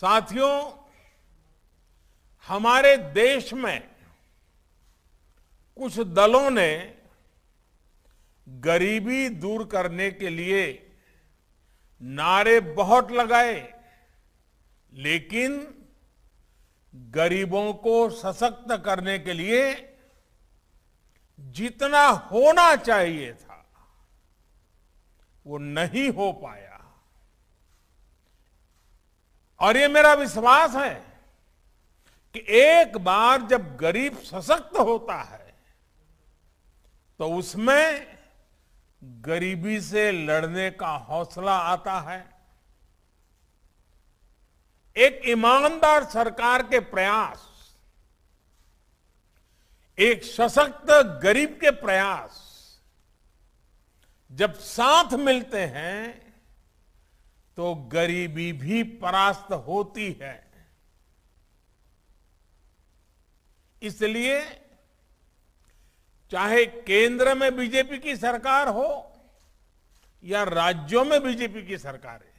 साथियों हमारे देश में कुछ दलों ने गरीबी दूर करने के लिए नारे बहुत लगाए लेकिन गरीबों को सशक्त करने के लिए जितना होना चाहिए था वो नहीं हो पाया और ये मेरा विश्वास है कि एक बार जब गरीब सशक्त होता है तो उसमें गरीबी से लड़ने का हौसला आता है एक ईमानदार सरकार के प्रयास एक सशक्त गरीब के प्रयास जब साथ मिलते हैं तो गरीबी भी परास्त होती है इसलिए चाहे केंद्र में बीजेपी की सरकार हो या राज्यों में बीजेपी की सरकार है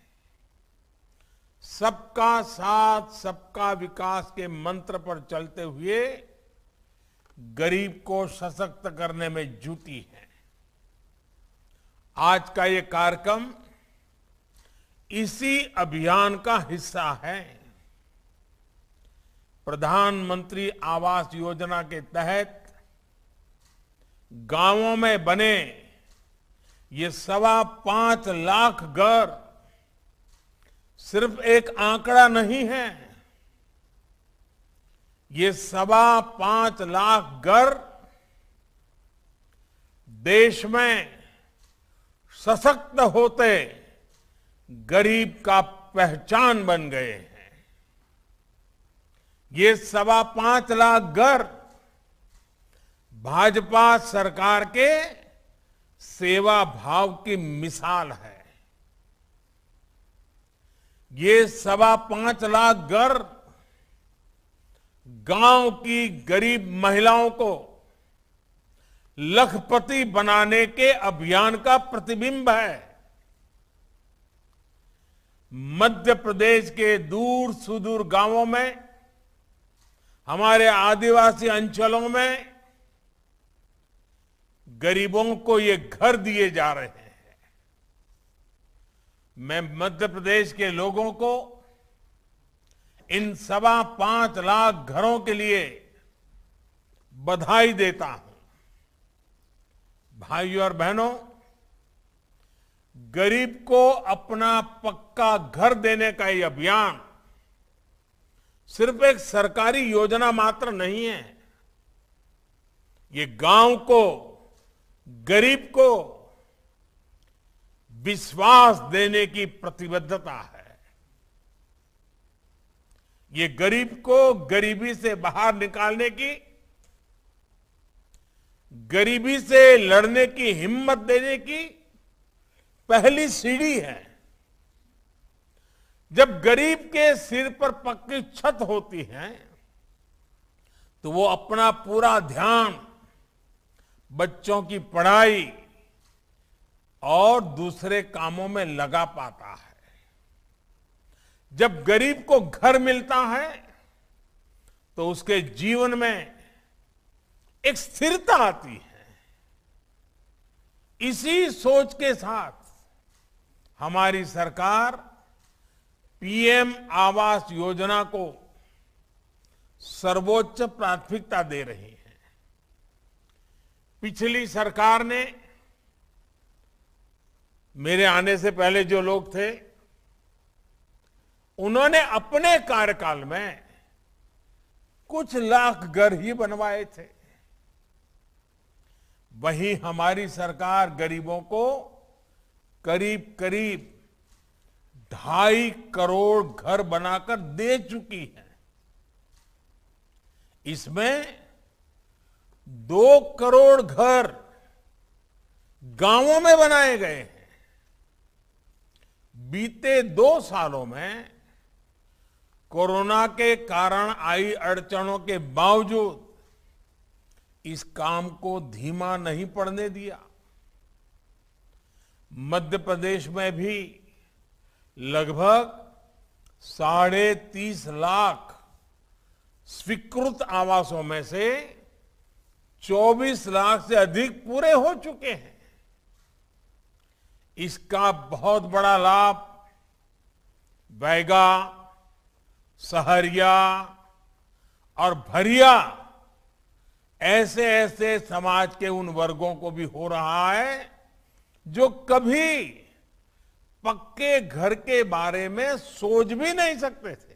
सबका साथ सबका विकास के मंत्र पर चलते हुए गरीब को सशक्त करने में जुटी है आज का ये कार्यक्रम इसी अभियान का हिस्सा है प्रधानमंत्री आवास योजना के तहत गांवों में बने ये सवा पांच लाख घर सिर्फ एक आंकड़ा नहीं है ये सवा पांच लाख घर देश में सशक्त होते गरीब का पहचान बन गए हैं ये सवा पांच लाख घर भाजपा सरकार के सेवा भाव की मिसाल है ये सवा पांच लाख घर गांव की गरीब महिलाओं को लखपति बनाने के अभियान का प्रतिबिंब है मध्य प्रदेश के दूर सुदूर गांवों में हमारे आदिवासी अंचलों में गरीबों को ये घर दिए जा रहे हैं मैं मध्य प्रदेश के लोगों को इन सवा पांच लाख घरों के लिए बधाई देता हूं भाइयों और बहनों गरीब को अपना पक्का घर देने का यह अभियान सिर्फ एक सरकारी योजना मात्र नहीं है ये गांव को गरीब को विश्वास देने की प्रतिबद्धता है ये गरीब को गरीबी से बाहर निकालने की गरीबी से लड़ने की हिम्मत देने की पहली सीढ़ी है जब गरीब के सिर पर पक्की छत होती है तो वो अपना पूरा ध्यान बच्चों की पढ़ाई और दूसरे कामों में लगा पाता है जब गरीब को घर मिलता है तो उसके जीवन में एक स्थिरता आती है इसी सोच के साथ हमारी सरकार पीएम आवास योजना को सर्वोच्च प्राथमिकता दे रही है पिछली सरकार ने मेरे आने से पहले जो लोग थे उन्होंने अपने कार्यकाल में कुछ लाख घर ही बनवाए थे वहीं हमारी सरकार गरीबों को करीब करीब ढाई करोड़ घर बनाकर दे चुकी है इसमें दो करोड़ घर गांवों में बनाए गए हैं बीते दो सालों में कोरोना के कारण आई अड़चनों के बावजूद इस काम को धीमा नहीं पड़ने दिया मध्य प्रदेश में भी लगभग साढ़े तीस लाख स्वीकृत आवासों में से 24 लाख से अधिक पूरे हो चुके हैं इसका बहुत बड़ा लाभ बैगा सहरिया और भरिया ऐसे ऐसे समाज के उन वर्गों को भी हो रहा है जो कभी पक्के घर के बारे में सोच भी नहीं सकते थे